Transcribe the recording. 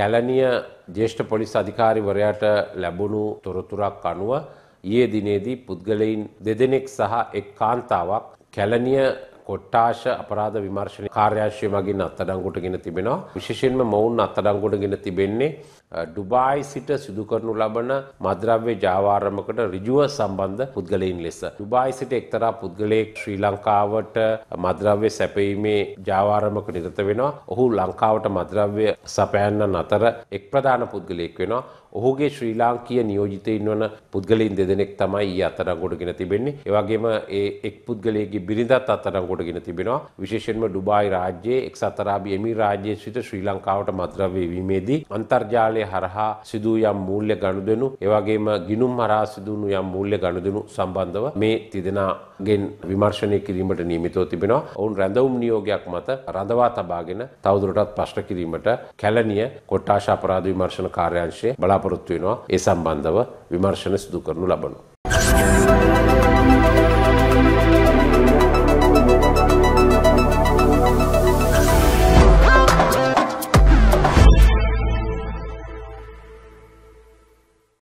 Kelaniya ජේෂ්ඨ police අධිකාරිවරයාට ලැබුණු තොරතුරක් අනුව ඊයේ දිනේදී පුද්ගලයින් දෙදෙනෙක් සහ එක් කාන්තාවක් කැලනිය කොට්ටාශ අපරාධ විමර්ශණ කාර්යාශය මගින් අත්තඩංගුට ගෙන තිබෙනවා. විශෂෙන්ම මොවුන් අත්තඩංගුට ගෙන තිබෙන්නේ. ඩුබායි සිට සිදුකරනු ලබන මද්‍රව්‍ය ජාවාරමකට රිජුව සම්බන්ධ පුද්ගලයින් ලෙස. ඩුබායි සිට එක්තරා පුද්ගලයෙක් ශ්‍රී ලංකාවට මද්‍රව්‍ය සැපීමේ ජාවාරමක නිරත වෙනවා. ඔහු ලංකාවට මද්‍රව්‍ය සපයන්න අතර එක් ප්‍රධාන පුද්ගලයෙක් වෙනවා. ඔහුගේ ශ්‍රී ලාංකීය නියෝජිතයින් වන පුද්ගලින් දෙදෙනෙක් තමයි අතරගොඩ ගෙන තිබෙන්නේ. එවගේම ඒ එක් පුද්ගලයගේ බිරිඳත් අතරගොඩ කලාපට ගෙන තිබෙනවා විශේෂෙන්ම ඩුබායි රාජ්‍යයේ එක් සතරාබි එමි රාජ්‍යයේ සිට ශ්‍රී ලංකාවට මත්‍රවයවීමේදී අන්තර්ජාලය හරහා සිදූ යම් මූල්‍ය ගණුදෙනු ඒවගේම ගිනුම් හරා සිදුවුණු යම් මූල්‍ය ගණුදෙනු සම්බන්ධව මේ තිදෙනා ගෙන් විමර්ශනය කිරීමට නියමිතව තිබෙනවා ඔවුන් රැඳවුම් නියෝගයක් මත රඳවා තබාගෙන තවදුරටත් ප්‍රශ්න කිරීමට කැලනිය කොට්ටාශ අපරාධ විමර්ශන කාර්යංශය බලාපොරොත්තු වෙනවා ඒ සම්බන්ධව විමර්ශන සිදු කරනු ලබනවා.